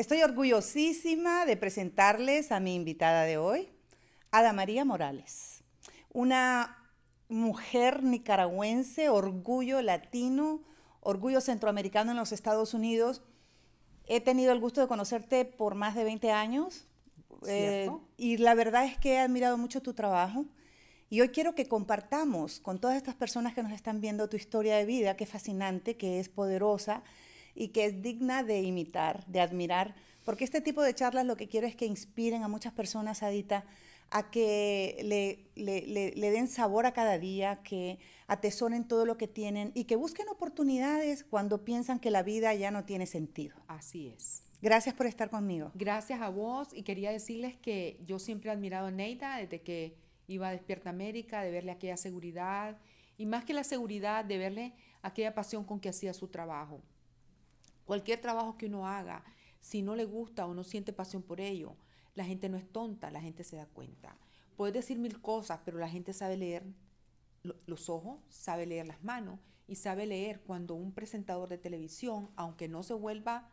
Estoy orgullosísima de presentarles a mi invitada de hoy, Ada María Morales, una mujer nicaragüense, orgullo latino, orgullo centroamericano en los Estados Unidos. He tenido el gusto de conocerte por más de 20 años eh, y la verdad es que he admirado mucho tu trabajo. Y hoy quiero que compartamos con todas estas personas que nos están viendo tu historia de vida, que es fascinante, que es poderosa, y que es digna de imitar, de admirar, porque este tipo de charlas lo que quiero es que inspiren a muchas personas, Adita, a que le, den sabor a cada día, que atesoren todo lo que tienen y que busquen oportunidades cuando piensan que la vida ya no tiene sentido. Así es. Gracias por estar conmigo. Gracias a vos y quería decirles que yo siempre he admirado a Neida desde que iba a Despierta América, de verle aquella seguridad y más que la seguridad, de verle aquella pasión con que hacía su trabajo. Cualquier trabajo que uno haga, si no le gusta o no siente pasión por ello, la gente no es tonta, la gente se da cuenta. Puedes decir mil cosas, pero la gente sabe leer los ojos, sabe leer las manos y sabe leer cuando un presentador de televisión, aunque no se vuelva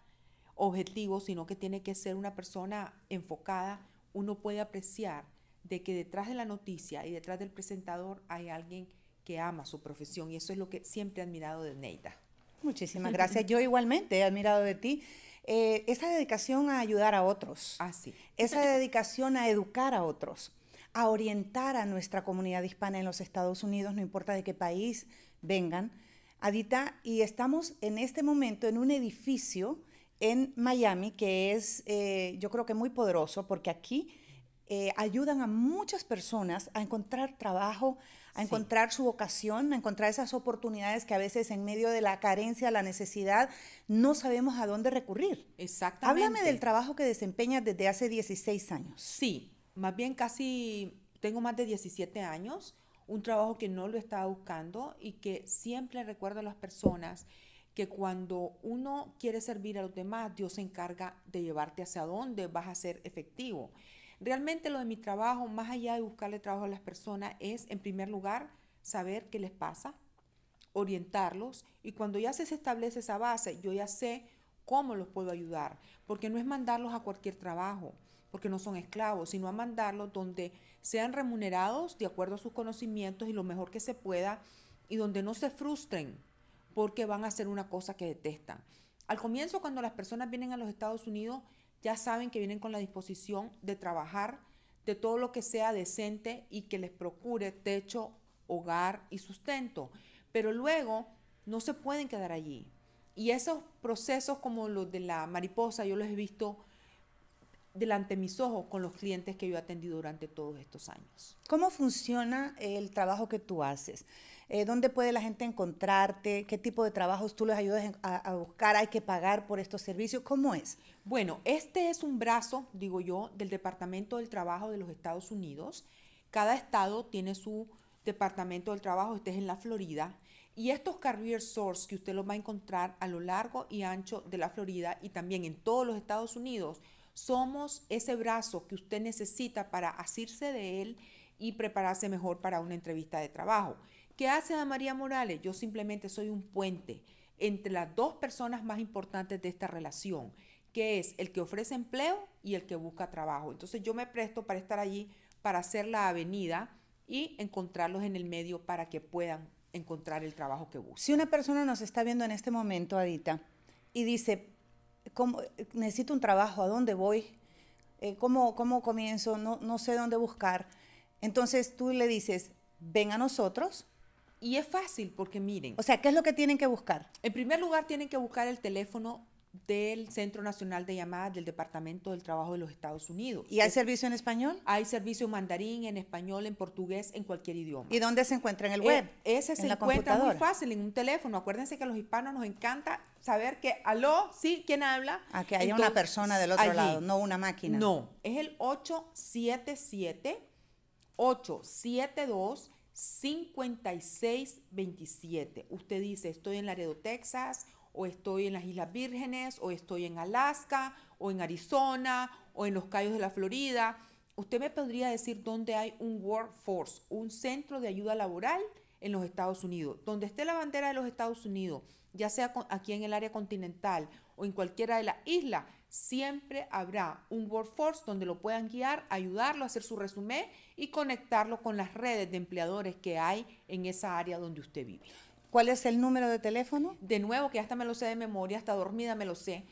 objetivo, sino que tiene que ser una persona enfocada, uno puede apreciar de que detrás de la noticia y detrás del presentador hay alguien que ama su profesión y eso es lo que siempre he admirado de Neida. Muchísimas gracias. Yo igualmente he admirado de ti. Eh, esa dedicación a ayudar a otros. Así. Ah, esa dedicación a educar a otros, a orientar a nuestra comunidad hispana en los Estados Unidos, no importa de qué país vengan. Adita, y estamos en este momento en un edificio en Miami que es, eh, yo creo que muy poderoso, porque aquí eh, ayudan a muchas personas a encontrar trabajo, a encontrar su vocación, a encontrar esas oportunidades que a veces en medio de la carencia, la necesidad, no sabemos a dónde recurrir. Exactamente. Háblame del trabajo que desempeñas desde hace 16 años. Sí, más bien casi tengo más de 17 años, un trabajo que no lo estaba buscando y que siempre recuerdo a las personas que cuando uno quiere servir a los demás, Dios se encarga de llevarte hacia dónde vas a ser efectivo. Realmente lo de mi trabajo, más allá de buscarle trabajo a las personas, es en primer lugar saber qué les pasa, orientarlos y cuando ya se establece esa base, yo ya sé cómo los puedo ayudar, porque no es mandarlos a cualquier trabajo, porque no son esclavos, sino a mandarlos donde sean remunerados de acuerdo a sus conocimientos y lo mejor que se pueda y donde no se frustren porque van a hacer una cosa que detestan. Al comienzo, cuando las personas vienen a los Estados Unidos, ya saben que vienen con la disposición de trabajar de todo lo que sea decente y que les procure techo, hogar y sustento. Pero luego no se pueden quedar allí. Y esos procesos como los de la mariposa, yo los he visto delante mis ojos con los clientes que yo he atendido durante todos estos años. ¿Cómo funciona el trabajo que tú haces? Eh, ¿Dónde puede la gente encontrarte? ¿Qué tipo de trabajos tú les ayudas a buscar? ¿Hay que pagar por estos servicios? ¿Cómo es? Bueno, este es un brazo, digo yo, del Departamento del Trabajo de los Estados Unidos. Cada estado tiene su Departamento del Trabajo, este es en la Florida. Y estos career source que usted los va a encontrar a lo largo y ancho de la Florida y también en todos los Estados Unidos, somos ese brazo que usted necesita para asirse de él y prepararse mejor para una entrevista de trabajo. ¿Qué hace Ana María Morales? Yo simplemente soy un puente entre las dos personas más importantes de esta relación que es el que ofrece empleo y el que busca trabajo. Entonces yo me presto para estar allí, para hacer la avenida y encontrarlos en el medio para que puedan encontrar el trabajo que buscan. Si una persona nos está viendo en este momento, Adita, y dice, ¿cómo, necesito un trabajo, ¿a dónde voy? Eh, ¿Cómo, cómo comienzo? No, no sé dónde buscar. Entonces tú le dices, ven a nosotros, y es fácil porque miren. O sea, ¿qué es lo que tienen que buscar? En primer lugar, tienen que buscar el teléfono del Centro Nacional de Llamadas del Departamento del Trabajo de los Estados Unidos. ¿Y hay servicio en español? Hay servicio en mandarín, en español, en portugués, en cualquier idioma. ¿Y dónde se encuentra en el e web? ese se encuentra muy fácil en un teléfono. Acuérdense que a los hispanos nos encanta saber que aló, sí, ¿quién habla? A que hay una persona del otro lado, no una máquina. No, es el 877 872 5627. Usted dice, estoy en Laredo, Texas o estoy en las Islas Vírgenes, o estoy en Alaska, o en Arizona, o en los Cayos de la Florida. ¿Usted me podría decir dónde hay un workforce, un centro de ayuda laboral en los Estados Unidos? Donde esté la bandera de los Estados Unidos, ya sea aquí en el área continental o en cualquiera de las islas, siempre habrá un workforce donde lo puedan guiar, ayudarlo a hacer su resumen y conectarlo con las redes de empleadores que hay en esa área donde usted vive. ¿Cuál es el número de teléfono? De nuevo, que hasta me lo sé de memoria, hasta dormida me lo sé.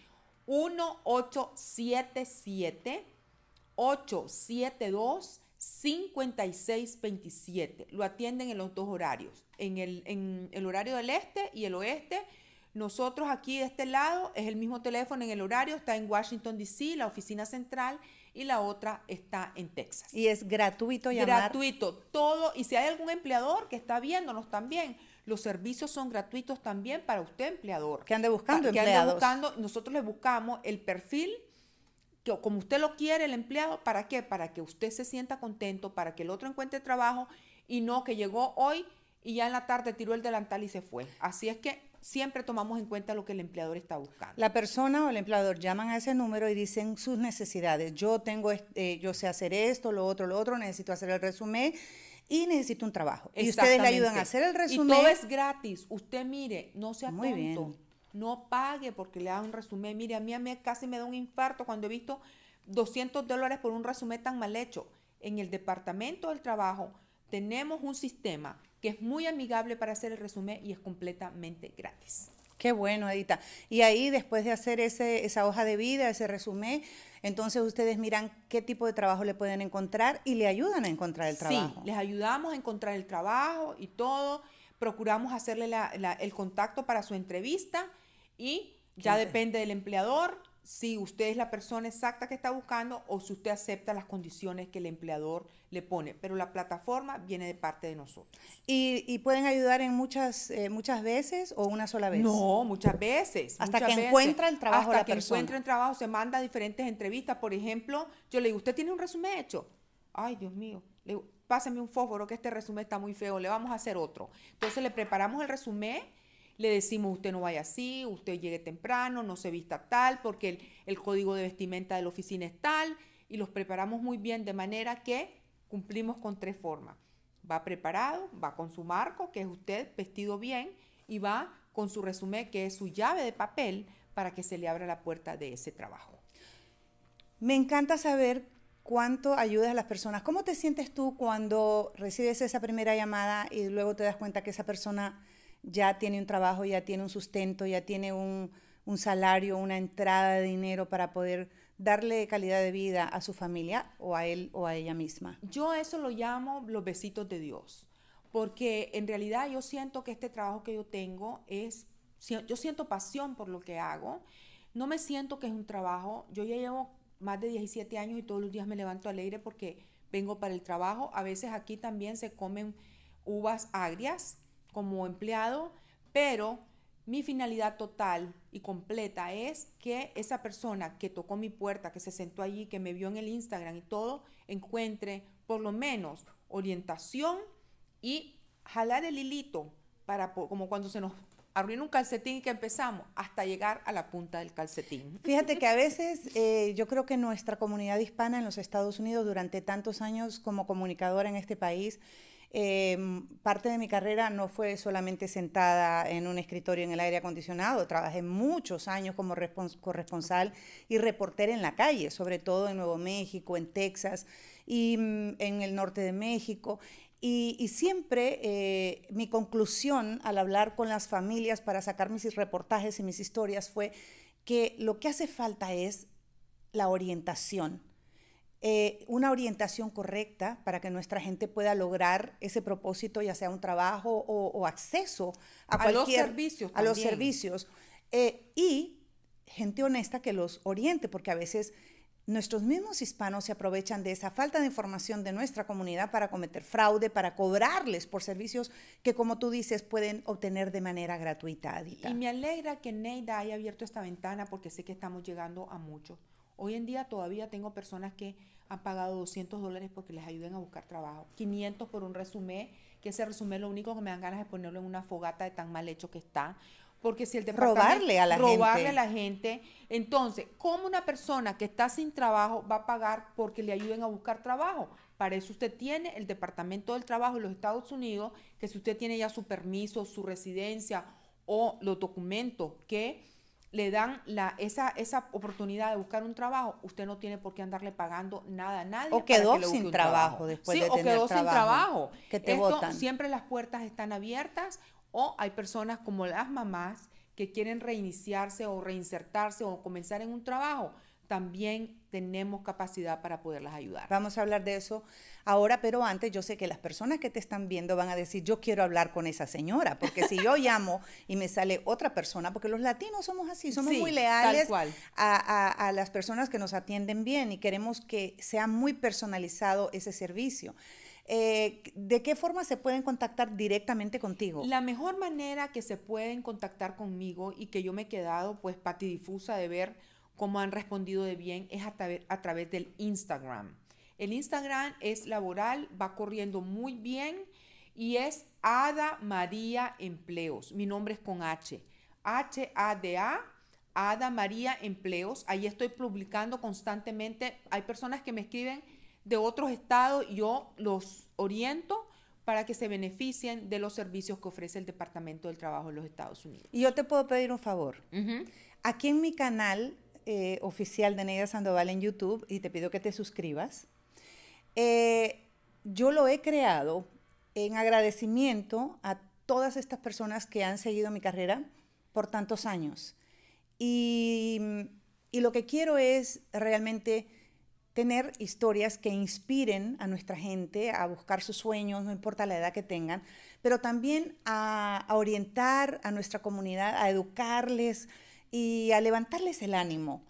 1877-872-5627. Lo atienden en los dos horarios, en el, en el horario del este y el oeste. Nosotros aquí de este lado es el mismo teléfono en el horario, está en Washington, D.C., la oficina central, y la otra está en Texas. Y es gratuito llamar. Gratuito, todo. Y si hay algún empleador que está viéndonos también, los servicios son gratuitos también para usted, empleador. Que ande buscando que Ande buscando, nosotros le buscamos el perfil que, como usted lo quiere, el empleado, ¿para qué? Para que usted se sienta contento, para que el otro encuentre trabajo y no que llegó hoy y ya en la tarde tiró el delantal y se fue. Así es que siempre tomamos en cuenta lo que el empleador está buscando. La persona o el empleador llaman a ese número y dicen sus necesidades. Yo tengo, eh, yo sé hacer esto, lo otro, lo otro, necesito hacer el resumen y necesito un trabajo. Y ustedes le ayudan a hacer el resumen. Y todo es gratis. Usted mire, no se apunto, No pague porque le da un resumen. Mire, a mí, a mí casi me da un infarto cuando he visto 200 dólares por un resumen tan mal hecho. En el departamento del trabajo tenemos un sistema que es muy amigable para hacer el resumen y es completamente gratis. Qué bueno, Edita. Y ahí, después de hacer ese, esa hoja de vida, ese resumen, entonces ustedes miran qué tipo de trabajo le pueden encontrar y le ayudan a encontrar el trabajo. Sí, les ayudamos a encontrar el trabajo y todo. Procuramos hacerle el contacto para su entrevista y ya depende del empleador si usted es la persona exacta que está buscando o si usted acepta las condiciones que el empleador le pone. Pero la plataforma viene de parte de nosotros. ¿Y, pueden ayudar en muchas, eh, muchas veces o una sola vez? No, muchas veces. Hasta que encuentra el trabajo Hasta que encuentra el trabajo, se manda diferentes entrevistas. Por ejemplo, yo le digo, ¿usted tiene un resumen hecho? Ay, Dios mío. Le pásame un fósforo que este resumen está muy feo, le vamos a hacer otro. Entonces le preparamos el resumen le decimos usted no vaya así, usted llegue temprano, no se vista tal, porque el, código de vestimenta de la oficina es tal, y los preparamos muy bien de manera que cumplimos con tres formas. Va preparado, va con su marco, que es usted vestido bien, y va con su resumen, que es su llave de papel, para que se le abra la puerta de ese trabajo. Me encanta saber cuánto ayudas a las personas. ¿Cómo te sientes tú cuando recibes esa primera llamada y luego te das cuenta que esa persona ya tiene un trabajo, ya tiene un sustento, ya tiene un, salario, una entrada de dinero para poder darle calidad de vida a su familia o a él o a ella misma. Yo eso lo llamo los besitos de Dios, porque en realidad yo siento que este trabajo que yo tengo es, yo siento pasión por lo que hago, no me siento que es un trabajo, yo ya llevo más de 17 años y todos los días me levanto alegre porque vengo para el trabajo, a veces aquí también se comen uvas agrias como empleado, pero mi finalidad total y completa es que esa persona que tocó mi puerta, que se sentó allí, que me vio en el Instagram y todo, encuentre por lo menos orientación y jalar el hilito para como cuando se nos arruina un calcetín y que empezamos hasta llegar a la punta del calcetín. Fíjate que a veces eh, yo creo que nuestra comunidad hispana en los Estados Unidos durante tantos años como comunicadora en este país Em, parte de mi carrera no fue solamente sentada en un escritorio en el aire acondicionado, trabajé muchos años como corresponsal y reportera en la calle, sobre todo en Nuevo México, en Texas y mm, en el norte de México. Y, siempre eh, mi conclusión al hablar con las familias para sacar mis reportajes y mis historias fue que lo que hace falta es la orientación eh, una orientación correcta para que nuestra gente pueda lograr ese propósito, ya sea un trabajo o, acceso a, los servicios. A los servicios. Eh, y gente honesta que los oriente, porque a veces nuestros mismos hispanos se aprovechan de esa falta de información de nuestra comunidad para cometer fraude, para cobrarles por servicios que, como tú dices, pueden obtener de manera gratuita. Y me alegra que Neida haya abierto esta ventana porque sé que estamos llegando a muchos. Hoy en día todavía tengo personas que han pagado 200 dólares porque les ayuden a buscar trabajo, 500 por un resumen, que ese resumen lo único que me dan ganas es ponerlo en una fogata de tan mal hecho que está, porque si el departamento... Robarle a la robarle a la gente. Entonces, ¿cómo una persona que está sin trabajo va a pagar porque le ayuden a buscar trabajo? Para eso usted tiene el Departamento del Trabajo de los Estados Unidos, que si usted tiene ya su permiso, su residencia o los documentos que le dan la, esa, esa oportunidad de buscar un trabajo, usted no tiene por qué andarle pagando nada a nadie. O quedó sin trabajo, después sí, o quedó trabajo, sin trabajo. Que te Siempre las puertas están abiertas o hay personas como las mamás que quieren reiniciarse o reinsertarse o comenzar en un trabajo también tenemos capacidad para poderlas ayudar. Vamos a hablar de eso ahora, pero antes yo sé que las personas que te están viendo van a decir, yo quiero hablar con esa señora, porque si yo llamo y me sale otra persona, porque los latinos somos así, somos muy leales A, las personas que nos atienden bien y queremos que sea muy personalizado ese servicio. Eh, ¿De qué forma se pueden contactar directamente contigo? La mejor manera que se pueden contactar conmigo y que yo me he quedado pues patidifusa de ver como han respondido de bien es a, través del Instagram. El Instagram es laboral, va corriendo muy bien y es Ada María Empleos. Mi nombre es con H. H-A-D-A, Ada María Empleos. Ahí estoy publicando constantemente. Hay personas que me escriben de otros estados, yo los oriento para que se beneficien de los servicios que ofrece el Departamento del Trabajo de los Estados Unidos. Y yo te puedo pedir un favor. Aquí en mi canal eh, oficial de Neida Sandoval en YouTube y te pido que te suscribas. Eh, yo lo he creado en agradecimiento a todas estas personas que han seguido mi carrera por tantos años. Y, lo que quiero es realmente tener historias que inspiren a nuestra gente a buscar sus sueños, no importa la edad que tengan, pero también a, a orientar a nuestra comunidad, a educarles, y a levantarles el ánimo.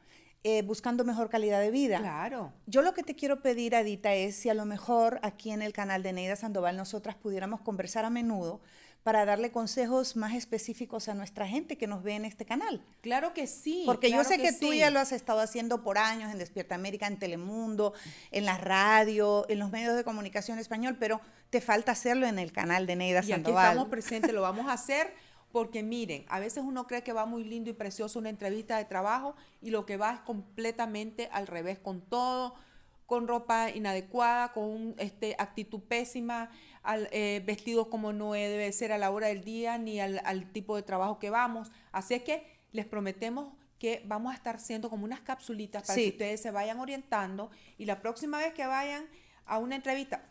Eh, buscando mejor calidad de vida. Claro. Yo lo que te quiero pedir, Adita, es si a lo mejor aquí en el canal de Neida Sandoval nosotras pudiéramos conversar a menudo para darle consejos más específicos a nuestra gente que nos ve en este canal. Claro que sí. Porque yo sé que, tú ya lo has estado haciendo por años en Despierta América, en Telemundo, en la radio, en los medios de comunicación español, pero te falta hacerlo en el canal de Neida y Sandoval. Aquí estamos presentes, lo vamos a hacer. Porque miren, a veces uno cree que va muy lindo y precioso una entrevista de trabajo y lo que va es completamente al revés con todo, con ropa inadecuada, con este, actitud pésima, eh, vestidos como no debe ser a la hora del día ni al, tipo de trabajo que vamos. Así es que les prometemos que vamos a estar haciendo como unas capsulitas para que ustedes se vayan orientando y la próxima vez que vayan a una entrevista,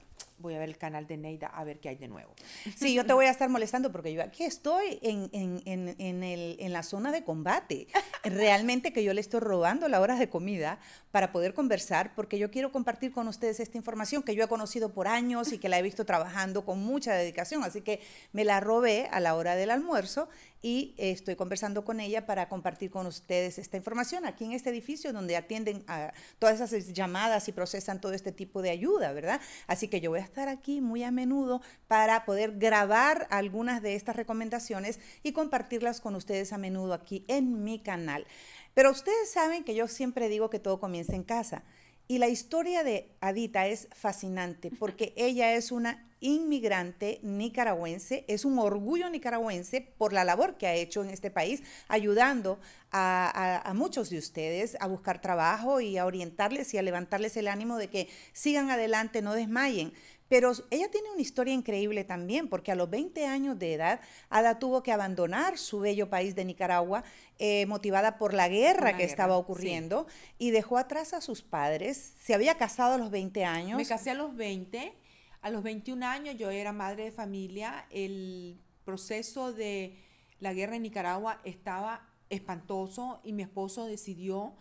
voy a ver el canal de Neida a ver qué hay de nuevo. Sí, yo te voy a estar molestando porque yo aquí estoy en, en, en, en, el, en la zona de combate. Realmente que yo le estoy robando la hora de comida para poder conversar porque yo quiero compartir con ustedes esta información que yo he conocido por años y que la he visto trabajando con mucha dedicación. Así que me la robé a la hora del almuerzo y estoy conversando con ella para compartir con ustedes esta información aquí en este edificio donde atienden a todas esas llamadas y procesan todo este tipo de ayuda, ¿verdad? Así que yo voy a estar aquí muy a menudo para poder grabar algunas de estas recomendaciones y compartirlas con ustedes a menudo aquí en mi canal. Pero ustedes saben que yo siempre digo que todo comienza en casa. Y la historia de Adita es fascinante porque ella es una inmigrante nicaragüense, es un orgullo nicaragüense por la labor que ha hecho en este país, ayudando a, a, muchos de ustedes a buscar trabajo y a orientarles y a levantarles el ánimo de que sigan adelante, no desmayen. Pero ella tiene una historia increíble también, porque a los 20 años de edad, Ada tuvo que abandonar su bello país de Nicaragua, eh, motivada por la guerra que estaba ocurriendo, y dejó atrás a sus padres. Se había casado a los 20 años. Me casé a los 20. A los 21 años yo era madre de familia. El proceso de la guerra en Nicaragua estaba espantoso y mi esposo decidió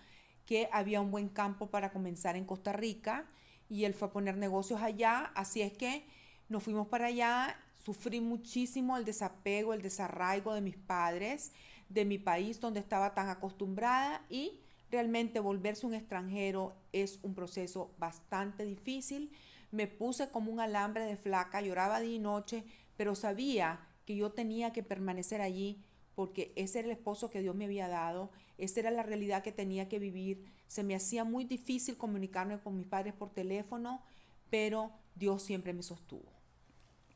que había un buen campo para comenzar en Costa Rica y él fue a poner negocios allá, así es que nos fuimos para allá, sufrí muchísimo el desapego, el desarraigo de mis padres, de mi país donde estaba tan acostumbrada y realmente volverse un extranjero es un proceso bastante difícil. Me puse como un alambre de flaca, lloraba día y noche, pero sabía que yo tenía que permanecer allí porque ese era el esposo que Dios me había dado, esa era la realidad que tenía que vivir se me hacía muy difícil comunicarme con mis padres por teléfono, pero Dios siempre me sostuvo.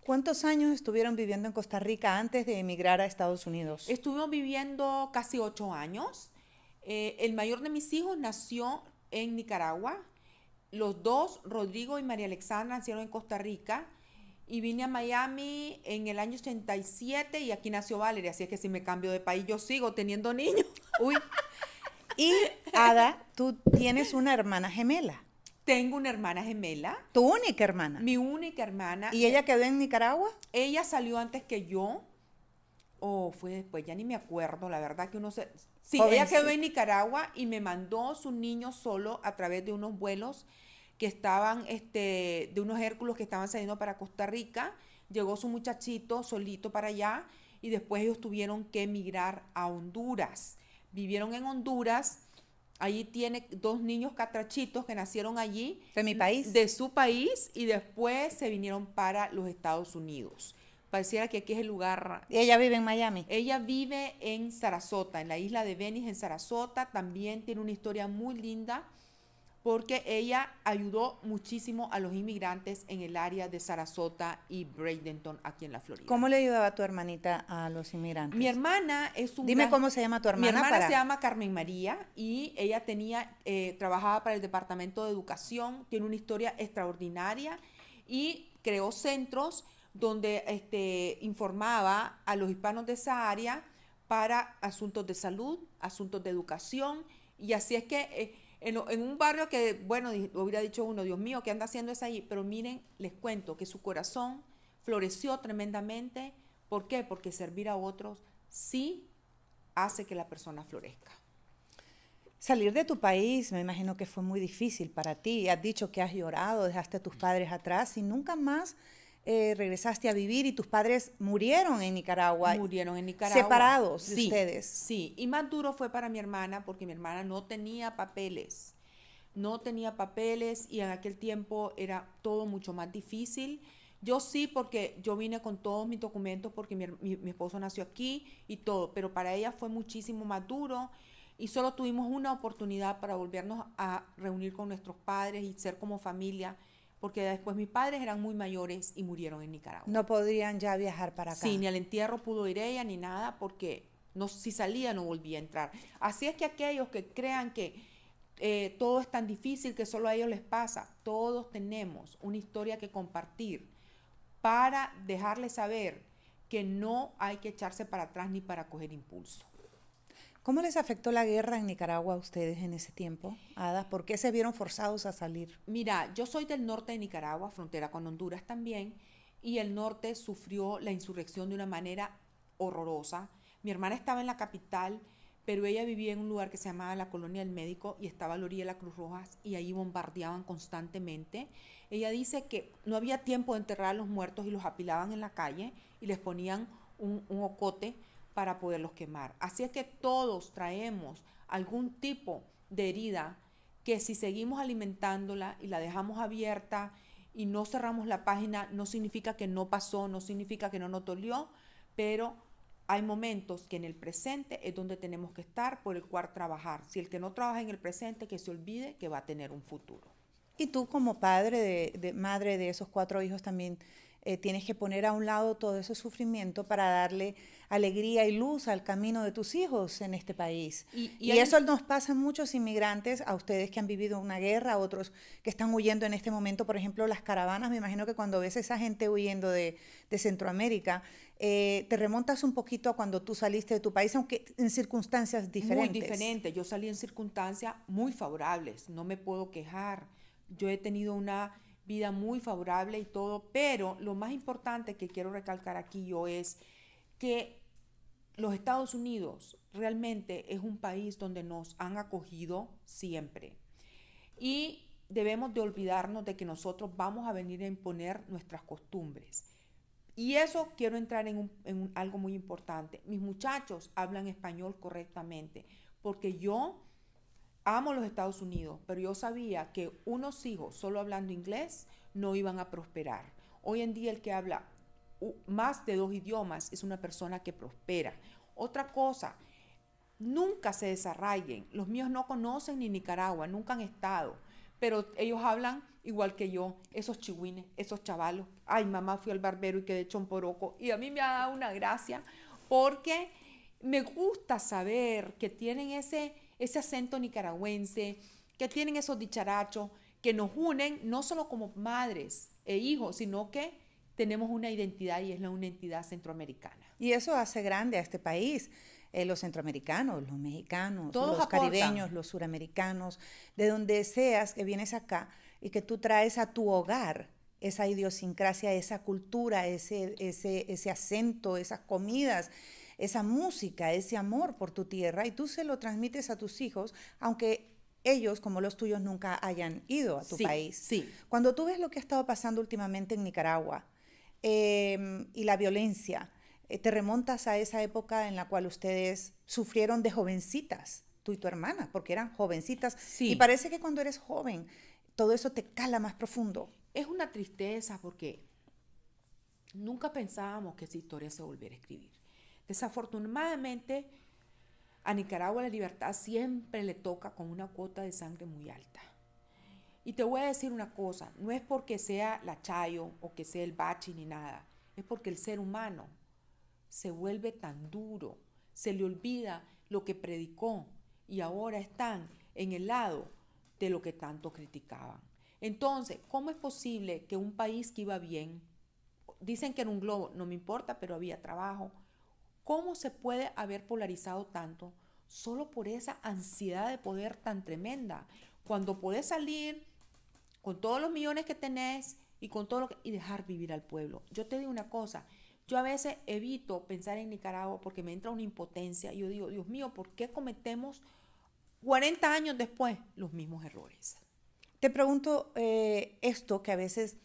¿Cuántos años estuvieron viviendo en Costa Rica antes de emigrar a Estados Unidos? Estuvimos viviendo casi ocho años. Eh, el mayor de mis hijos nació en Nicaragua. Los dos, Rodrigo y María Alexandra, nacieron en Costa Rica. Y vine a Miami en el año 87 y aquí nació Valeria. Así es que si me cambio de país, yo sigo teniendo niños. Uy. Y Ada, tú tienes una hermana gemela. Tengo una hermana gemela. Tu única hermana. Mi única hermana. ¿Y ella quedó en Nicaragua? Ella salió antes que yo. O oh, fue después, ya ni me acuerdo, la verdad que uno se... Sí, ella quedó en Nicaragua y me mandó su niño solo a través de unos vuelos que estaban, este, de unos Hércules que estaban saliendo para Costa Rica. Llegó su muchachito solito para allá y después ellos tuvieron que emigrar a Honduras vivieron en Honduras. Allí tiene dos niños catrachitos que nacieron allí. De mi país. De su país y después se vinieron para los Estados Unidos. Pareciera que aquí es el lugar. ¿Y ella vive en Miami? Ella vive en Sarasota, en la isla de Venice, en Sarasota. También tiene una historia muy linda porque ella ayudó muchísimo a los inmigrantes en el área de Sarasota y Bradenton, aquí en la Florida. ¿Cómo le ayudaba tu hermanita a los inmigrantes? Mi hermana es un... Dime cómo se llama tu hermana. Mi hermana se llama Carmen María y ella tenía, eh, trabajaba para el Departamento de Educación, tiene una historia extraordinaria y creó centros donde este, informaba a los hispanos de esa área para asuntos de salud, asuntos de educación, y así es que... Eh, en, un barrio que, bueno, hubiera dicho uno, Dios mío, ¿qué anda haciendo esa ahí? Pero miren, les cuento que su corazón floreció tremendamente. ¿Por qué? Porque servir a otros sí hace que la persona florezca. Salir de tu país, me imagino que fue muy difícil para ti. Has dicho que has llorado, dejaste a tus padres atrás y nunca más eh, regresaste a vivir y tus padres murieron en Nicaragua. Murieron en Nicaragua. Separados de ustedes. Sí, y más duro fue para mi hermana porque mi hermana no tenía papeles. No tenía papeles y en aquel tiempo era todo mucho más difícil. Yo sí, porque yo vine con todos mis documentos porque mi, mi, esposo nació aquí y todo, pero para ella fue muchísimo más duro y solo tuvimos una oportunidad para volvernos a reunir con nuestros padres y ser como familia porque después mis padres eran muy mayores y murieron en Nicaragua. No podrían ya viajar para acá. Sí, ni al entierro pudo ir ella ni nada porque no, si salía no volvía a entrar. Así es que aquellos que crean que eh, todo es tan difícil que solo a ellos les pasa, todos tenemos una historia que compartir para dejarles saber que no hay que echarse para atrás ni para coger impulso. ¿Cómo les afectó la guerra en Nicaragua a ustedes en ese tiempo, Ada? ¿Por qué se vieron forzados a salir? Mira, yo soy del norte de Nicaragua, frontera con Honduras también, y el norte sufrió la insurrección de una manera horrorosa. Mi hermana estaba en la capital, pero ella vivía en un lugar que se llamaba la Colonia del Médico y estaba a la orilla de la Cruz Roja y ahí bombardeaban constantemente. Ella dice que no había tiempo de enterrar a los muertos y los apilaban en la calle y les ponían un, un ocote para poderlos quemar. Así es que todos traemos algún tipo de herida que si seguimos alimentándola y la dejamos abierta y no cerramos la página, no significa que no pasó, no significa que no nos dolió, pero hay momentos que en el presente es donde tenemos que estar, por el cual trabajar. Si el que no trabaja en el presente, que se olvide que va a tener un futuro. Y tú como padre de madre de esos cuatro hijos también eh, tienes que poner a un lado todo ese sufrimiento para darle alegría y luz al camino de tus hijos en este país. Y, eso nos pasa a muchos inmigrantes, a ustedes que han vivido una guerra, a otros que están huyendo en este momento, por ejemplo, las caravanas, me imagino que cuando ves a esa gente huyendo de, Centroamérica, eh, te remontas un poquito a cuando tú saliste de tu país, aunque en circunstancias diferentes. Muy diferente, yo salí en circunstancias muy favorables, no me puedo quejar. Yo he tenido una vida muy favorable y todo, pero lo más importante que quiero recalcar aquí yo es que los Estados Unidos realmente es un país donde nos han acogido siempre. Y debemos de olvidarnos de que nosotros vamos a venir a imponer nuestras costumbres. Y eso quiero entrar en, algo muy importante. Mis muchachos hablan español correctamente porque yo amo los Estados Unidos, pero yo sabía que unos hijos solo hablando inglés no iban a prosperar. Hoy en día el que habla más de dos idiomas es una persona que prospera. Otra cosa, nunca se desarraiguen. Los míos no conocen ni Nicaragua, nunca han estado, pero ellos hablan igual que yo, esos chihuines, esos chavalos. Ay, mamá, fui al barbero y quedé chomporoco. Y a mí me ha dado una gracia porque me gusta saber que tienen ese ese acento nicaragüense, que tienen esos dicharachos, que nos unen no solo como madres e hijos, sino que tenemos una identidad y es la una centroamericana. Y eso hace grande a este país. Eh, los centroamericanos, los mexicanos, los caribeños, los suramericanos, de donde seas que vienes acá y que tú traes a tu hogar esa idiosincrasia, esa cultura, ese, ese, ese acento, esas comidas, esa música, ese amor por tu tierra y tú se lo transmites a tus hijos, aunque ellos, como los tuyos, nunca hayan ido a tu país. Sí. Cuando tú ves lo que ha estado pasando últimamente en Nicaragua em, y la violencia, eh, te remontas a esa época en la cual ustedes sufrieron de jovencitas, tú y tu hermana, porque eran jovencitas. Y parece que cuando eres joven, todo eso te cala más profundo. Es una tristeza porque nunca pensábamos que esa historia se volviera a escribir. Desafortunadamente, a Nicaragua la libertad siempre le toca con una cuota de sangre muy alta. Y te voy a decir una cosa, no es porque sea la Chayo o que sea el Bachi ni nada, es porque el ser humano se vuelve tan duro, se le olvida lo que predicó y ahora están en el lado de lo que tanto criticaban. Entonces, ¿cómo es posible que un país que iba bien, dicen que era un globo, no me importa, pero había trabajo, ¿Cómo se puede haber polarizado tanto solo por esa ansiedad de poder tan tremenda? Cuando podés salir con todos los millones que tenés y con todo y dejar vivir al pueblo. Yo te digo una cosa, yo a veces evito pensar en Nicaragua porque me entra una impotencia y yo digo, Dios mío, ¿por qué cometemos 40 años después los mismos errores? Te pregunto eh, esto que a veces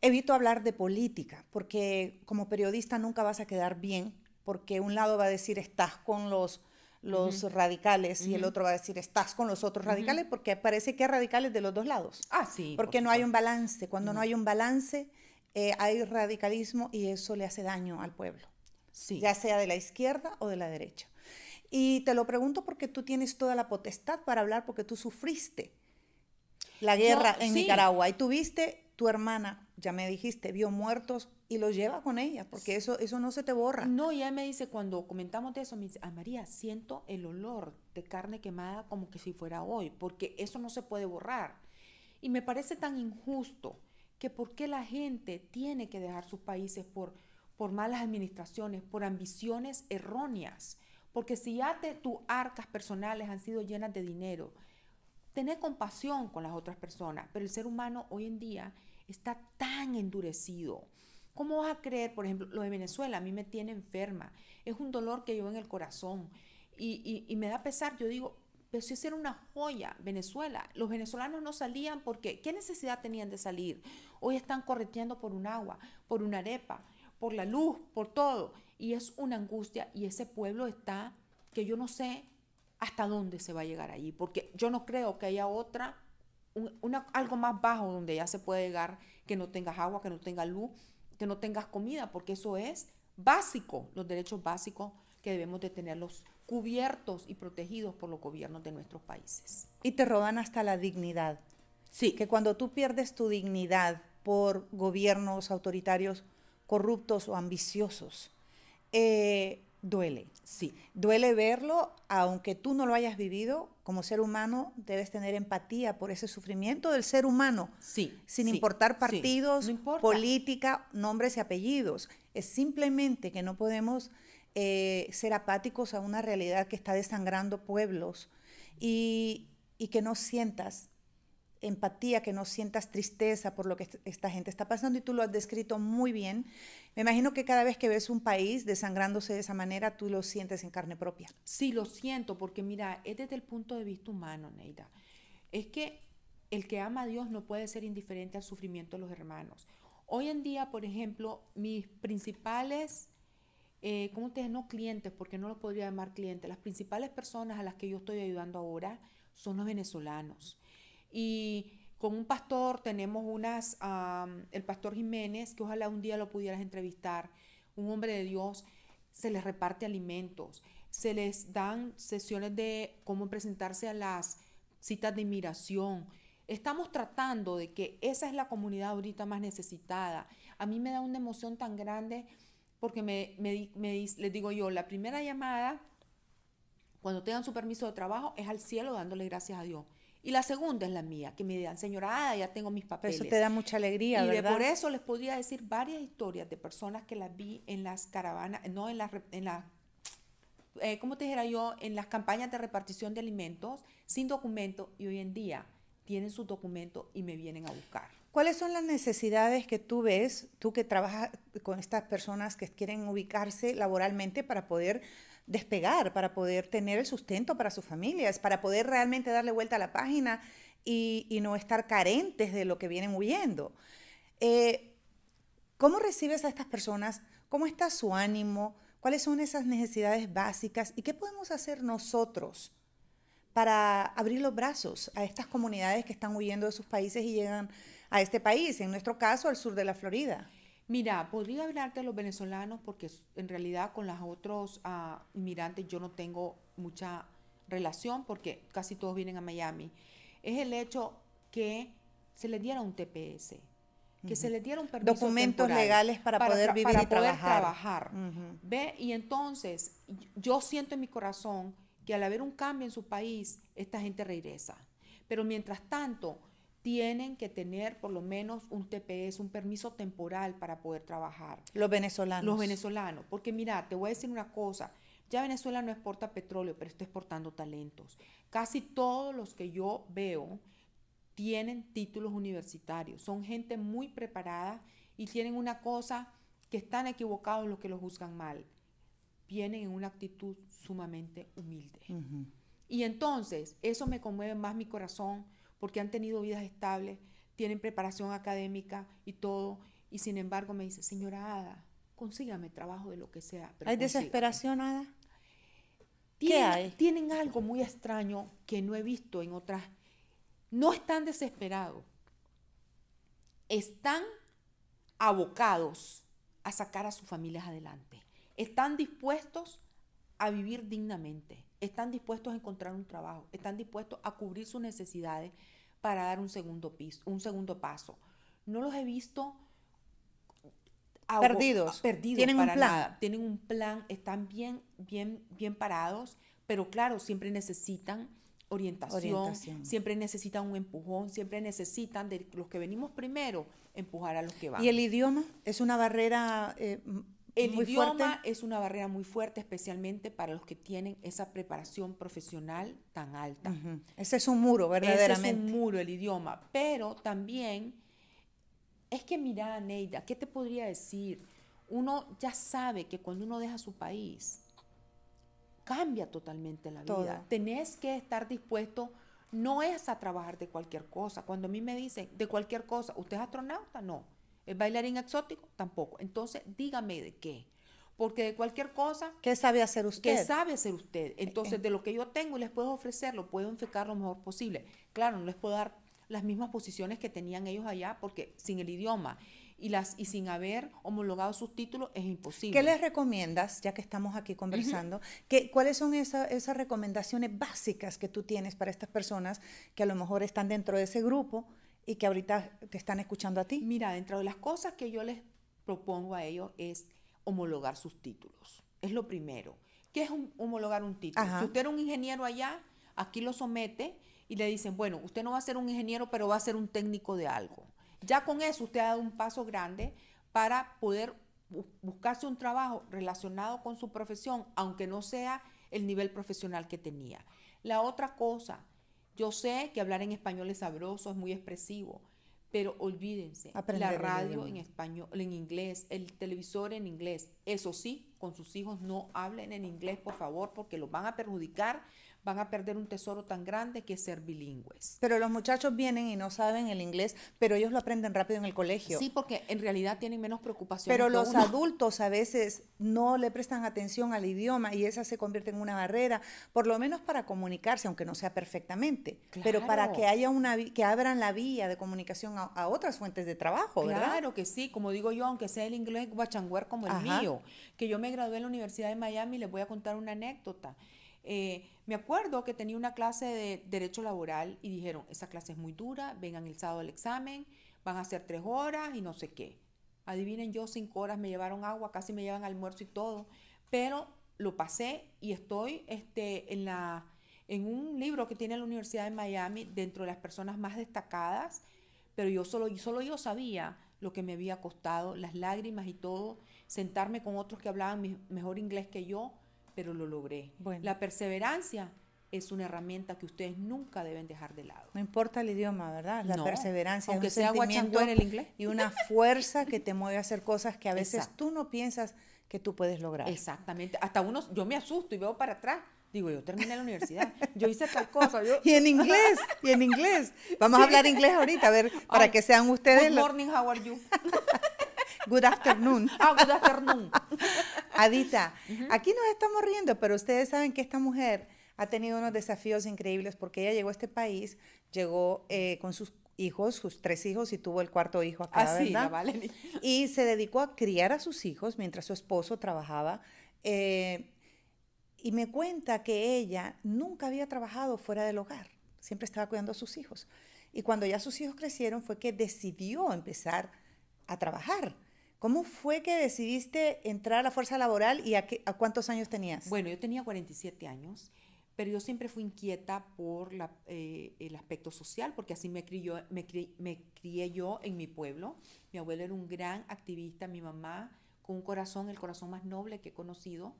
evito hablar de política, porque como periodista nunca vas a quedar bien porque un lado va a decir estás con los, los radicales y el otro va a decir estás con los otros radicales porque parece que hay radicales de los dos lados. Ah, sí. Porque no hay un balance. Cuando no, hay un balance eh, hay radicalismo y eso le hace daño al pueblo. Sí. Ya sea de la izquierda o de la derecha. Y te lo pregunto porque tú tienes toda la potestad para hablar porque tú sufriste la guerra en Nicaragua y tuviste tu hermana, ya me dijiste, vio muertos y lo lleva con ella, porque eso, eso no se te borra. No, y ella me dice, cuando comentamos de eso, me dice, a ah, María, siento el olor de carne quemada como que si fuera hoy, porque eso no se puede borrar. Y me parece tan injusto que por qué la gente tiene que dejar sus países por, por malas administraciones, por ambiciones erróneas. Porque si ya tus arcas personales han sido llenas de dinero, tener compasión con las otras personas. Pero el ser humano hoy en día está tan endurecido ¿Cómo vas a creer, por ejemplo, lo de Venezuela? A mí me tiene enferma. Es un dolor que llevo en el corazón. Y, me da pesar. Yo digo, pero si eso era una joya, Venezuela. Los venezolanos no salían porque, ¿qué necesidad tenían de salir? Hoy están correteando por un agua, por una arepa, por la luz, por todo. Y es una angustia. Y ese pueblo está, que yo no sé hasta dónde se va a llegar allí. Porque yo no creo que haya otra, algo más bajo donde ya se puede llegar que no tengas agua, que no tengas luz que no tengas comida, porque eso es básico, los derechos básicos que debemos de tenerlos cubiertos y protegidos por los gobiernos de nuestros países. Y te roban hasta la dignidad. Sí. Que cuando tú pierdes tu dignidad por gobiernos autoritarios corruptos o ambiciosos, eh, duele. Sí. Duele verlo, aunque tú no lo hayas vivido, como ser humano debes tener empatía por ese sufrimiento del ser humano. Sí. Sin importar partidos, política, nombres y apellidos. Es simplemente que no podemos eh, ser apáticos a una realidad que está desangrando pueblos y que no sientas empatía, que no sientas tristeza por lo que esta gente está pasando y tú lo has descrito muy bien. Me imagino que cada vez que ves un país desangrándose de esa manera, tú lo sientes en carne propia. Sí, lo siento, porque mira, es desde el punto de vista humano, Neida. Es que el que ama a Dios no puede ser indiferente al sufrimiento de los hermanos. Hoy en día, por ejemplo, mis principales, eh, ¿cómo ustedes no clientes? Porque no los podría llamar clientes. Las principales personas a las que yo estoy ayudando ahora son los venezolanos y con un pastor tenemos unas, el pastor Jiménez, que ojalá un día lo pudieras entrevistar, un hombre de Dios, se les reparte alimentos, se les dan sesiones de cómo presentarse a las citas de inmigración. Estamos tratando de que esa es la comunidad ahorita más necesitada. A mí me da una emoción tan grande porque me, me, les digo yo, la primera llamada, cuando tengan su permiso de trabajo, es al cielo dándole gracias a Dios y la segunda es la mía, que me digan, señora ah, ya tengo mis papeles. Eso te da mucha alegría, ¿verdad? Y por eso les podía decir varias historias de personas que las vi en las caravanas, no en las, en eh, como te dijera yo, en las campañas de repartición de alimentos sin documento y hoy en día tienen su documento y me vienen a buscar. ¿Cuáles son las necesidades que tú ves, tú que trabajas con estas personas que quieren ubicarse laboralmente para poder despegar, para poder tener el sustento para sus familias, para poder realmente darle vuelta a la página y, no estar carentes de lo que vienen huyendo. Eh, ¿Cómo recibes a estas personas? ¿Cómo está su ánimo? ¿Cuáles son esas necesidades básicas? ¿Y qué podemos hacer nosotros para abrir los brazos a estas comunidades que están huyendo de sus países y llegan a este país, en nuestro caso al sur de la Florida? Mira, podría hablarte de los venezolanos porque en realidad con los otros ah, inmigrantes yo no tengo mucha relación porque casi todos vienen a Miami. Es el hecho que se les diera un TPS, que se les diera un Documentos legales para, poder vivir y trabajar. ¿Ve? Y entonces yo siento en mi corazón que al haber un cambio en su país, esta gente regresa. Pero mientras tanto, tienen que tener por lo menos un TPS, un permiso temporal para poder trabajar. Los venezolanos. Los venezolanos, porque mira, te voy a decir una cosa, ya Venezuela no exporta petróleo, pero está exportando talentos. Casi todos los que yo veo tienen títulos universitarios, son gente muy preparada y tienen una cosa que están equivocados los que los juzgan mal. Vienen en una actitud sumamente humilde. Y entonces, eso me conmueve más mi corazón porque han tenido vidas estables, tienen preparación académica y todo, y sin embargo me dice, señora Ada, consígame trabajo de lo que sea. ¿Hay desesperación, Ada? Tienen, Tienen algo muy extraño que no he visto en otras. No están desesperados. Están abocados a sacar a sus familias adelante. Están dispuestos a vivir dignamente están dispuestos a encontrar un trabajo, están dispuestos a cubrir sus necesidades para dar un segundo piso, un segundo paso. No los he visto perdidos, tienen un plan, tienen un plan, están bien bien bien parados, pero claro, siempre necesitan orientación, siempre necesitan un empujón, siempre necesitan de los que venimos primero empujar a los que van. ¿Y el idioma es una barrera eh, el idioma es una barrera muy fuerte, especialmente para los que tienen esa preparación profesional tan alta. Ese es un muro, verdaderamente. Ese es un muro, el idioma. Pero también, es que mira, Neida, ¿qué te podría decir? Uno ya sabe que cuando uno deja su país, cambia totalmente la vida. Tenés que estar dispuesto, no es a trabajar de cualquier cosa. Cuando a mí me dicen, de cualquier cosa, ¿usted es astronauta? No ¿El bailarín exótico? Tampoco. Entonces, dígame de qué. Porque de cualquier cosa... ¿Qué sabe hacer usted? ¿Qué sabe hacer usted? Eh, Entonces, eh. de lo que yo tengo les puedo ofrecer, lo puedo enfocar lo mejor posible. Claro, no les puedo dar las mismas posiciones que tenían ellos allá porque sin el idioma y, las, y sin haber homologado sus títulos es imposible. ¿Qué les recomiendas, ya que estamos aquí conversando, cuáles son esas recomendaciones básicas que tú tienes para estas personas que a lo mejor están dentro de ese grupo y que ahorita te están escuchando a ti? Mira, dentro de las cosas que yo les propongo a ellos es homologar sus títulos. Es lo primero. ¿Qué es homologar un título? Si usted era un ingeniero allá, aquí lo somete y le dicen, bueno, usted no va a ser un ingeniero, pero va a ser un técnico de algo. Ya con eso usted ha dado un paso grande para poder buscarse un trabajo relacionado con su profesión, aunque no sea el nivel profesional que tenía. La otra cosa, yo sé que hablar en español es sabroso, es muy expresivo, pero olvídense, Aprender la radio en español, en inglés, el televisor en inglés. Eso sí, con sus hijos no hablen en inglés, por favor, porque los van a perjudicar van a perder un tesoro tan grande que es ser bilingües. Pero los muchachos vienen y no saben el inglés, pero ellos lo aprenden rápido en el colegio. Sí, porque en realidad tienen menos preocupación. Pero los adultos a veces no le prestan atención al idioma y esa se convierte en una barrera, por lo menos para comunicarse, aunque no sea perfectamente, pero para que haya una que abran la vía de comunicación a, otras fuentes de trabajo, claro ¿verdad? Claro que sí, como digo yo, aunque sea el inglés guachangüer como el mío, que yo me gradué en la Universidad de Miami, les voy a contar una anécdota. Eh, me acuerdo que tenía una clase de derecho laboral y dijeron, esa clase es muy dura, vengan el sábado al examen, van a ser tres horas y no sé qué. Adivinen yo, cinco horas me llevaron agua, casi me llevan almuerzo y todo, pero lo pasé y estoy este, en, la, en un libro que tiene la Universidad de Miami dentro de las personas más destacadas, pero yo solo, solo yo sabía lo que me había costado, las lágrimas y todo, sentarme con otros que hablaban mejor inglés que yo, pero lo logré. Bueno. La perseverancia es una herramienta que ustedes nunca deben dejar de lado. No importa el idioma, ¿verdad? La perseverancia. Aunque es un sea sentimiento en el inglés. Y una fuerza que te mueve a hacer cosas que a veces tú no piensas que tú puedes lograr. Exactamente. Hasta uno, yo me asusto y veo para atrás. Digo, yo terminé la universidad, yo hice tal cosa. Y en inglés, y en inglés. Vamos a hablar inglés ahorita, a ver, para que sean ustedes. Good morning, how are you? Good afternoon. Ah, good afternoon. Adita, aquí nos estamos riendo, pero ustedes saben que esta mujer ha tenido unos desafíos increíbles porque ella llegó a este país, llegó eh, con sus hijos, sus tres hijos y tuvo el cuarto hijo acá, ah, ¿verdad? Vale. Y se dedicó a criar a sus hijos mientras su esposo trabajaba. Eh, y me cuenta que ella nunca había trabajado fuera del hogar, siempre estaba cuidando a sus hijos. Y cuando ya sus hijos crecieron fue que decidió empezar a trabajar. ¿Cómo fue que decidiste entrar a la fuerza laboral y a, cuántos años tenías? Bueno, yo tenía 47 años, pero yo siempre fui inquieta por eh, el aspecto social, porque así me, me, me crié yo en mi pueblo. Mi abuelo era un gran activista, mi mamá con un corazón, el corazón más noble que he conocido.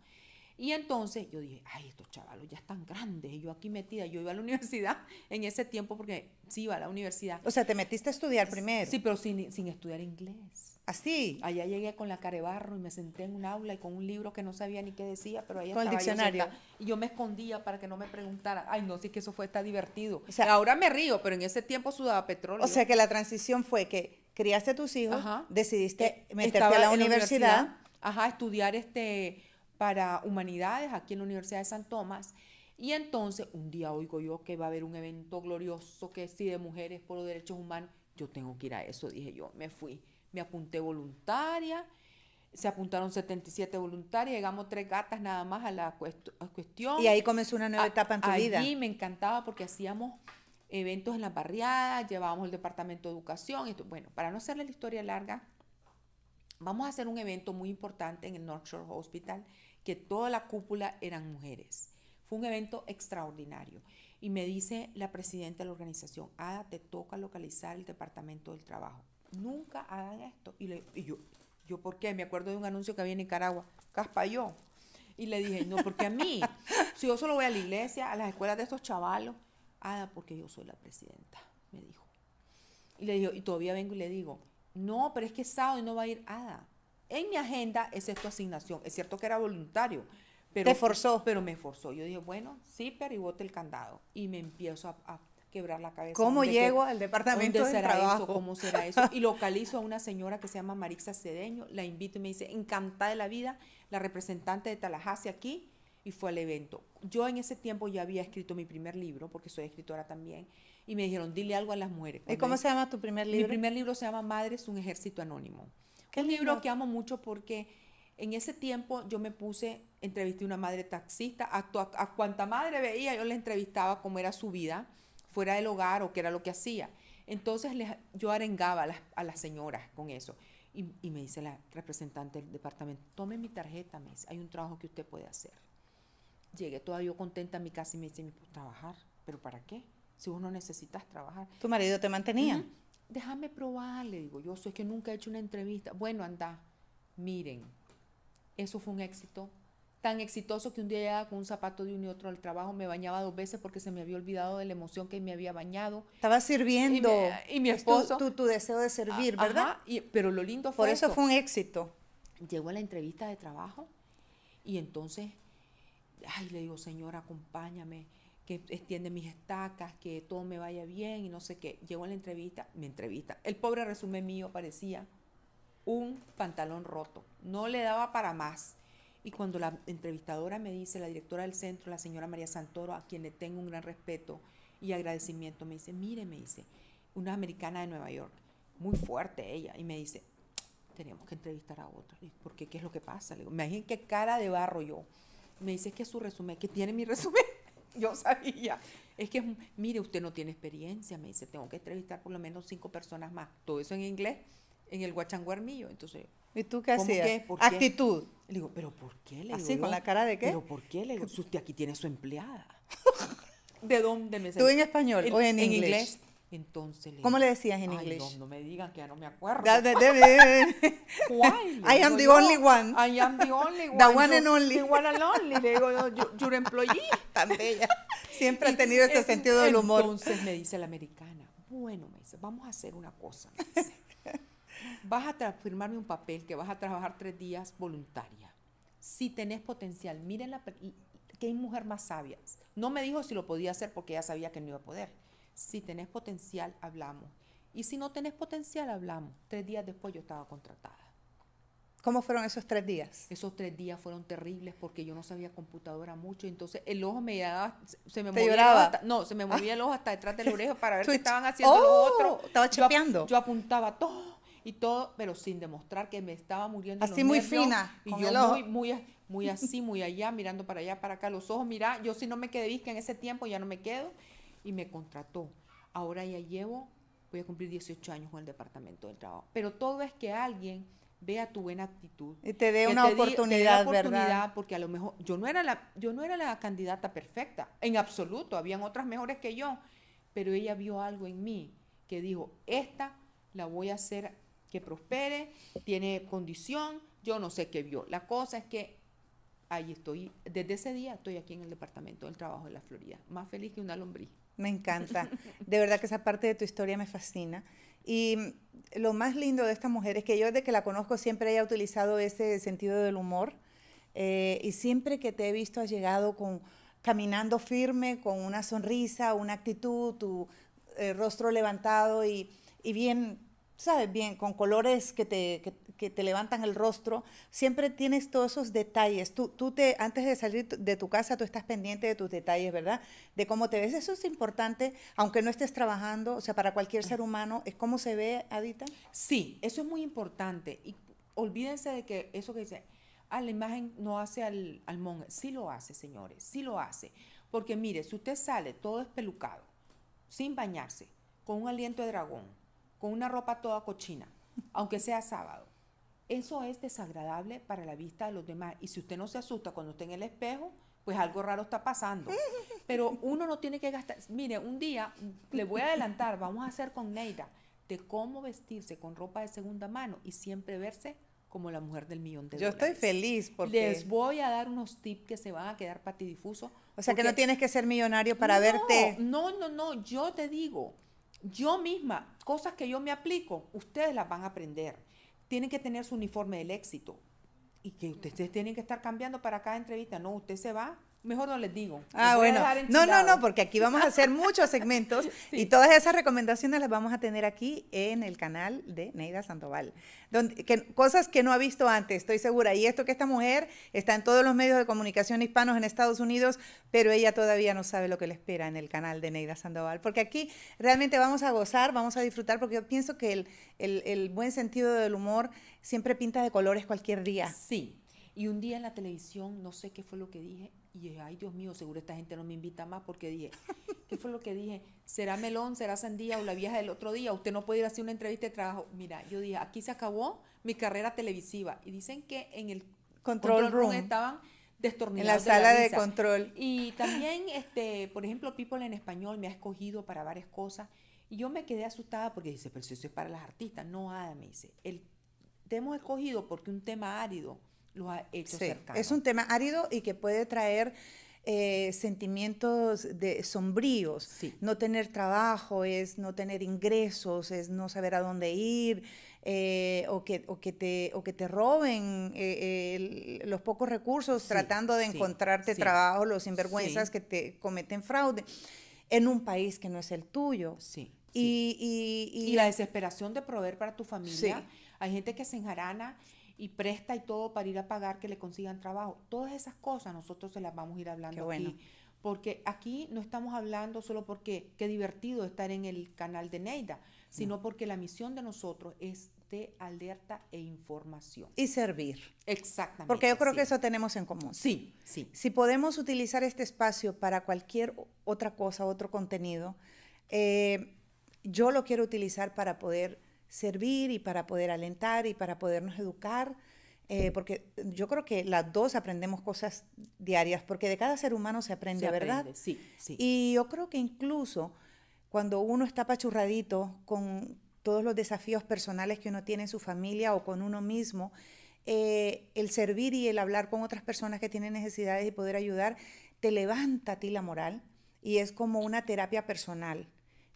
Y entonces yo dije, ay, estos chavalos ya están grandes. Y yo aquí metida, yo iba a la universidad en ese tiempo porque sí iba a la universidad. O sea, te metiste a estudiar primero. Sí, pero sin, sin estudiar inglés. Así. Allá llegué con la barro y me senté en un aula y con un libro que no sabía ni qué decía, pero ahí estaba el y yo me escondía para que no me preguntara. Ay, no, sí que eso fue, está divertido. O sea, Ahora me río, pero en ese tiempo sudaba petróleo. O sea, que la transición fue que criaste a tus hijos, decidiste eh, meterte a la universidad. la Ajá, estudiar este para humanidades aquí en la Universidad de San Tomás. Y entonces, un día oigo yo que va a haber un evento glorioso que sí de mujeres por los derechos humanos. Yo tengo que ir a eso, dije yo, me fui me apunté voluntaria, se apuntaron 77 voluntarias, llegamos tres gatas nada más a la cuestión. Y ahí comenzó una nueva etapa en tu vida. mí me encantaba porque hacíamos eventos en las barriadas, llevábamos el departamento de educación. bueno, para no hacerle la historia larga, vamos a hacer un evento muy importante en el North Shore Hospital, que toda la cúpula eran mujeres. Fue un evento extraordinario. Y me dice la presidenta de la organización, Ada, te toca localizar el departamento del trabajo nunca hagan esto. Y, le, yo, yo, ¿por qué? Me acuerdo de un anuncio que había en Nicaragua, caspa yo. Y le dije, no, porque a mí, si yo solo voy a la iglesia, a las escuelas de estos chavalos, ada, ah, porque yo soy la presidenta, me dijo. Y le digo, y todavía vengo y le digo, no, pero es que sábado no va a ir Ada. En mi agenda es esta asignación. Es cierto que era voluntario. Pero, Pero me forzó. Yo dije, bueno, sí, pero y bote el candado. Y me empiezo a quebrar la cabeza. ¿Cómo llego al departamento de trabajo? Eso, ¿Cómo será eso? Y localizo a una señora que se llama Marixa Cedeño, la invito y me dice, encantada de la vida, la representante de Tallahassee aquí, y fue al evento. Yo en ese tiempo ya había escrito mi primer libro, porque soy escritora también, y me dijeron, dile algo a las mujeres. ¿Y cómo se llama tu primer libro? Mi primer libro se llama Madres, un ejército anónimo. ¿Qué un libro que amo mucho porque en ese tiempo yo me puse, entrevisté a una madre taxista, a, a, a cuanta madre veía, yo la entrevistaba cómo era su vida fuera del hogar o qué era lo que hacía. Entonces yo arengaba a las, señoras con eso. Y, me dice la representante del departamento, tome mi tarjeta, me dice, hay un trabajo que usted puede hacer. Llegué todavía contenta a mi casa y me dice, pues trabajar, pero ¿para qué? Si vos no necesitas trabajar. ¿Tu marido te mantenía? Déjame probar, le digo, yo soy que nunca he hecho una entrevista. Bueno, anda, miren, eso fue un éxito tan exitoso que un día llegaba con un zapato de un y otro al trabajo, me bañaba dos veces porque se me había olvidado de la emoción que me había bañado. Estaba sirviendo. Y, mi esposo. Tu, deseo de servir, ¿verdad? pero lo lindo fue. Por eso fue un éxito. Llegó a la entrevista de trabajo y entonces, ay, le digo, señor, acompáñame, que extiende mis estacas, que todo me vaya bien y no sé qué. Llegó a la entrevista, mi entrevista. El pobre resumen mío parecía un pantalón roto. No le daba para más y cuando la entrevistadora me dice, la directora del centro, la señora María Santoro, a quien le tengo un gran respeto y agradecimiento, me dice, mire, me dice, una americana de Nueva York, muy fuerte ella, y me dice, tenemos que entrevistar a otra. ¿Por qué? ¿Qué es lo que pasa? Le digo, imagínense qué cara de barro yo. Me dice, es que su resumen, que tiene mi resumen. yo sabía. Es que, mire, usted no tiene experiencia. Me dice, tengo que entrevistar por lo menos cinco personas más. Todo eso en inglés, en el guachanguarmillo. Entonces, ¿Y tú qué hacías? Qué? Actitud. Le digo, ¿pero por qué? Le digo, ¿Así, con la cara de qué? ¿Pero por qué? Le digo, usted aquí tiene su empleada. ¿De dónde me ¿Tú en español o en, en inglés? Entonces le ¿Cómo le decías en inglés? No, no, me digan que ya no me acuerdo. ¿Cuál? I am the only one. I am the only one. The one and only. The one and only. Le digo, yo, your employee. Tan bella. Siempre ha tenido ese sentido del humor. Entonces me dice la americana, bueno, me dice, vamos a hacer una cosa, me dice vas a firmarme un papel que vas a trabajar tres días voluntaria. Si tenés potencial, miren la, qué mujer más sabia. No me dijo si lo podía hacer porque ya sabía que no iba a poder. Si tenés potencial, hablamos. Y si no tenés potencial, hablamos. Tres días después yo estaba contratada. ¿Cómo fueron esos tres días? Esos tres días fueron terribles porque yo no sabía computadora mucho, entonces el ojo me daba, se me movía, no, se me movía el ojo hasta detrás del orejo para ver qué estaban haciendo los ¡Oh! otros. Estaba yo apuntaba todo y todo, pero sin demostrar que me estaba muriendo. Así muy fina. Y yo muy, muy, muy así, muy allá, mirando para allá, para acá, los ojos, mira, yo si no me quedé visca en ese tiempo, ya no me quedo. Y me contrató. Ahora ya llevo, voy a cumplir 18 años con el Departamento del Trabajo. Pero todo es que alguien vea tu buena actitud. Y te dé una oportunidad, oportunidad Porque a lo mejor yo no, era la, yo no era la candidata perfecta, en absoluto, habían otras mejores que yo, pero ella vio algo en mí que dijo, esta la voy a hacer que prospere, tiene condición, yo no sé qué vio. La cosa es que ahí estoy, desde ese día estoy aquí en el Departamento del Trabajo de la Florida, más feliz que una lombriz. Me encanta, de verdad que esa parte de tu historia me fascina. Y lo más lindo de esta mujer es que yo desde que la conozco siempre haya utilizado ese sentido del humor eh, y siempre que te he visto has llegado con, caminando firme, con una sonrisa, una actitud, tu eh, rostro levantado y, y bien sabes bien, con colores que te, te, levantan el rostro, siempre tienes todos esos detalles. Tú, tú te, antes de salir de tu casa, tú estás pendiente de tus detalles, ¿verdad? De cómo te ves. Eso es importante, aunque no estés trabajando, o sea, para cualquier ser humano, es cómo se ve, Adita. Sí, eso es muy importante. Y olvídense de que eso que dice, a ah, la imagen no hace al, al monje. Sí lo hace, señores, sí lo hace. Porque mire, si usted sale todo espelucado, sin bañarse, con un aliento de dragón, con una ropa toda cochina, aunque sea sábado. Eso es desagradable para la vista de los demás. Y si usted no se asusta cuando está en el espejo, pues algo raro está pasando. Pero uno no tiene que gastar. Mire, un día le voy a adelantar, vamos a hacer con Neida de cómo vestirse con ropa de segunda mano y siempre verse como la mujer del millón de dólares. Yo estoy feliz porque... Les voy a dar unos tips que se van a quedar patidifusos. O sea, que no tienes que ser millonario para verte... No, no, no, yo te digo, yo misma, cosas que yo me aplico, ustedes las van a aprender. Tienen que tener su uniforme del éxito. Y que ustedes tienen que estar cambiando para cada entrevista. No, usted se va Mejor no les digo. Ah, bueno. No, no, no, porque aquí vamos a hacer muchos segmentos y todas esas recomendaciones las vamos a tener aquí en el canal de Neida Sandoval. Donde, cosas que no ha visto antes, estoy segura. Y esto que esta mujer está en todos los medios de comunicación hispanos en Estados Unidos, pero ella todavía no sabe lo que le espera en el canal de Neida Sandoval. Porque aquí realmente vamos a gozar, vamos a disfrutar, porque yo pienso que el buen sentido del humor siempre pinta de colores cualquier día. Sí, y un día en la televisión, no sé qué fue lo que dije, y dije, ay Dios mío, seguro esta gente no me invita más porque dije, ¿qué fue lo que dije? ¿Será melón, será sandía o la vieja del otro día? Usted no puede ir a hacer una entrevista de trabajo. Mira, yo dije, aquí se acabó mi carrera televisiva. Y dicen que en el control, room, estaban destornillados. En la sala de, control. Y también, este, por ejemplo, People en Español me ha escogido para varias cosas. Y yo me quedé asustada porque dice, pero si eso es para las artistas. No, Ada, me dice. El, te hemos escogido porque un tema árido lo ha hecho Es un tema árido y que puede traer eh, sentimientos de sombríos. No tener trabajo es no tener ingresos, es no saber a dónde ir. Eh, o, que, que te, o que te roben eh, los pocos recursos tratando de encontrarte trabajo, los sinvergüenzas que te cometen fraude en un país que no es el tuyo. Sí. Y, y la desesperación de proveer para tu familia. Hay gente que se enjarana y presta y todo para ir a pagar que le consigan trabajo. Todas esas cosas nosotros se las vamos a ir hablando aquí. Porque aquí no estamos hablando solo porque qué divertido estar en el canal de Neida, sino porque la misión de nosotros es de alerta e información. Y servir. Exactamente. Porque yo creo que eso tenemos en común. Sí, sí. Si podemos utilizar este espacio para cualquier otra cosa, otro contenido, eh, yo lo quiero utilizar para poder servir y para poder alentar y para podernos educar, eh, porque yo creo que las dos aprendemos cosas diarias, porque de cada ser humano se aprende, ¿verdad? sí, sí. Y yo creo que incluso cuando uno está pachurradito con todos los desafíos personales que uno tiene en su familia o con uno mismo, eh, el servir y el hablar con otras personas que tienen necesidades y poder ayudar, te levanta a ti la moral y es como una terapia personal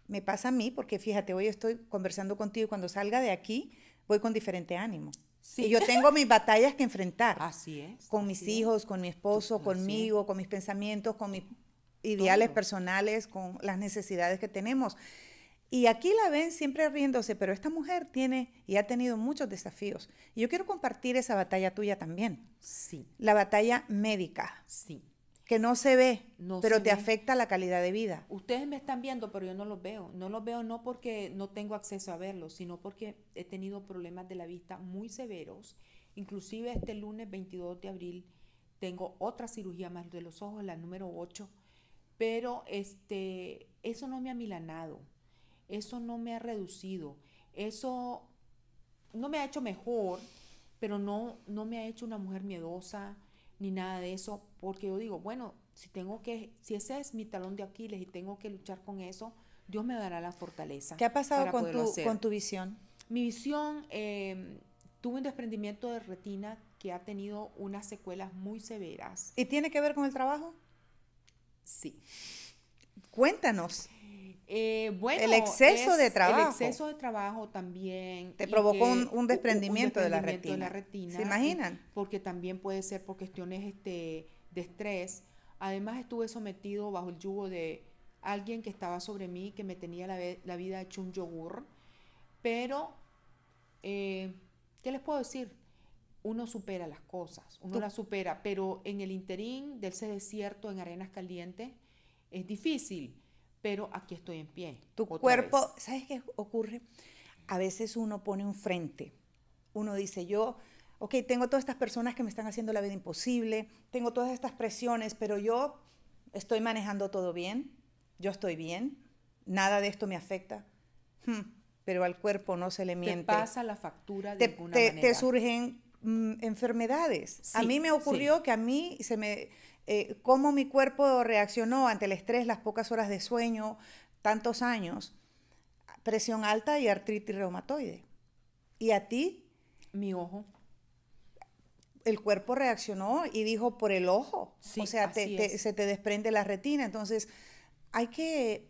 me pasa a mí, porque fíjate, hoy estoy conversando contigo y cuando salga de aquí voy con diferente ánimo. Sí. Y yo tengo mis batallas que enfrentar. Así es. Con mis hijos, con mi esposo, conmigo, con mis pensamientos, con mis ideales personales, con las necesidades que tenemos. Y aquí la ven siempre riéndose, pero esta mujer tiene y ha tenido muchos desafíos. Y yo quiero compartir esa batalla tuya también. Sí. La batalla médica. Sí que no se ve, pero te afecta la calidad de vida. Ustedes me están viendo, pero yo no los veo. No los veo no porque no tengo acceso a verlos, sino porque he tenido problemas de la vista muy severos. Inclusive este lunes 22 de abril tengo otra cirugía más de los ojos, la número 8, pero este, eso no me ha milanado, eso no me ha reducido, eso no me ha hecho mejor, pero no, no me ha hecho una mujer miedosa, ni nada de eso, porque yo digo, bueno, si tengo que, si ese es mi talón de Aquiles y tengo que luchar con eso, Dios me dará la fortaleza. ¿Qué ha pasado con tu, con tu visión? Mi visión, em, tuve un desprendimiento de retina que ha tenido unas secuelas muy severas. ¿Y tiene que ver con el trabajo? Sí. Cuéntanos. Eh, bueno, el exceso de trabajo. de trabajo también. Te provocó un, desprendimiento de la retina. ¿Se imaginan? Porque también puede ser por cuestiones este, de estrés. Además estuve sometido bajo el yugo de alguien que estaba sobre mí, que me tenía la, vida hecho un yogur. Pero, eh, ¿qué les puedo decir? Uno supera las cosas, uno las supera, pero en el interín del ser desierto en arenas calientes es difícil pero aquí estoy en pie. Tu cuerpo, ¿sabes qué ocurre? A veces uno pone un frente, uno dice yo, ok, tengo todas estas personas que me están haciendo la vida imposible, tengo todas estas presiones, pero yo estoy manejando todo bien, yo estoy bien, nada de esto me afecta. Hmm, pero al cuerpo no se le miente. Te pasa la factura de alguna manera. Te surgen mm, enfermedades. a mí me ocurrió que a mí se me eh, cómo mi cuerpo reaccionó ante el estrés, las pocas horas de sueño, tantos años, presión alta y artritis reumatoide. ¿Y a ti? Mi ojo. El cuerpo reaccionó y dijo por el ojo. o sea, se te desprende la retina. Entonces, hay que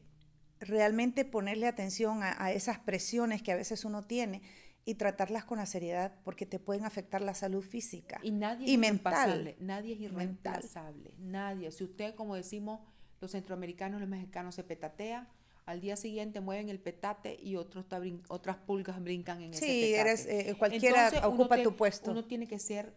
realmente ponerle atención a, a esas presiones que a veces uno tiene y tratarlas con la seriedad porque te pueden afectar la salud física y nadie es mental. nadie es irreemplazable, nadie. Si usted, como decimos los centroamericanos, los mexicanos, se petatea, al día siguiente mueven el petate y otros otras pulgas brincan en sí, petate. eres eh, eh, cualquiera ocupa tu puesto. Uno tiene que ser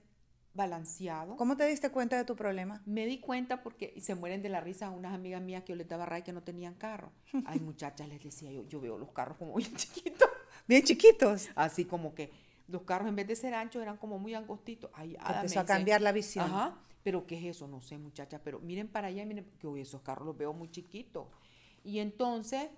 balanceado. ¿Cómo te diste cuenta de tu problema? Me di cuenta porque se mueren de la risa unas amigas mías que yo les daba ray que no tenían carro. hay muchachas, les decía yo, yo veo los carros como bien chiquitos bien chiquitos. Así como que los carros en vez de ser anchos eran como muy angostitos. Ay, ah, Empezó a cambiar la visión. Ajá, pero ¿qué es eso? No sé, muchachas, pero miren para allá, miren, que hoy esos carros los veo muy chiquitos. Y entonces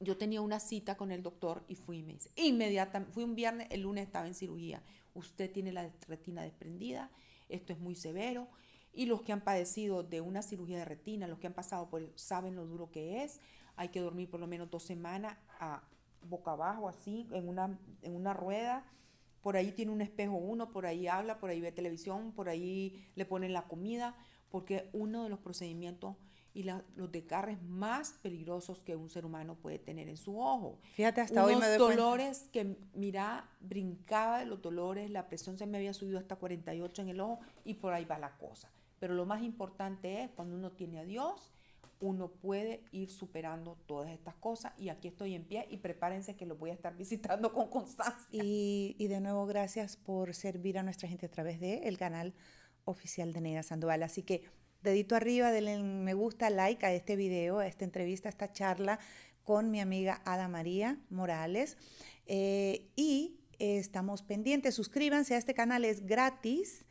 yo tenía una cita con el doctor y fui me inmediatamente, fui un viernes, el lunes estaba en cirugía. Usted tiene la retina desprendida, esto es muy severo. Y los que han padecido de una cirugía de retina, los que han pasado por saben lo duro que es. Hay que dormir por lo menos dos semanas a boca abajo, así, en una, en una rueda. Por ahí tiene un espejo uno, por ahí habla, por ahí ve televisión, por ahí le ponen la comida, porque uno de los procedimientos y los desgarres más peligrosos que un ser humano puede tener en su ojo. Fíjate, hasta hoy me doy dolores que, mira, brincaba de los dolores, la presión se me había subido hasta 48 en el ojo y por ahí va la cosa. Pero lo más importante es cuando uno tiene a Dios uno puede ir superando todas estas cosas y aquí estoy en pie y prepárense que los voy a estar visitando con constancia. Y, de nuevo gracias por servir a nuestra gente a través del canal oficial de Neida Sandoval. Así que dedito arriba, denle me gusta, like a este video, a esta entrevista, a esta charla con mi amiga Ada María Morales. Eh, y eh, estamos pendientes, suscríbanse a este canal, es gratis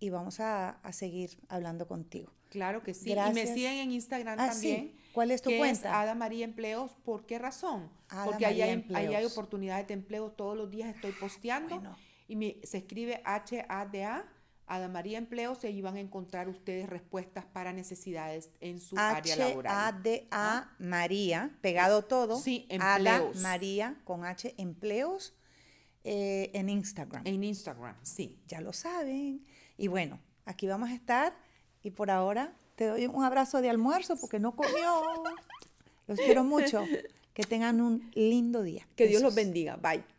y vamos a seguir hablando contigo. Claro que sí. Y me siguen en Instagram ah, también. ¿Cuál es tu cuenta? Ada María Empleos. ¿Por qué razón? Porque ahí hay, oportunidades de empleo. Todos los días estoy posteando. Y se escribe H-A-D-A. Ada María Empleos y ahí van a encontrar ustedes respuestas para necesidades en su área laboral. H-A-D-A ¿Ah? María, pegado em, todo. Sí, empleos. Ada María con H, empleos eh, en Instagram. En Instagram, sí. Ya lo saben. Y bueno, aquí vamos a estar y por ahora te doy un abrazo de almuerzo porque no comió. Los quiero mucho. Que tengan un lindo día. Que Dios los bendiga. Bye.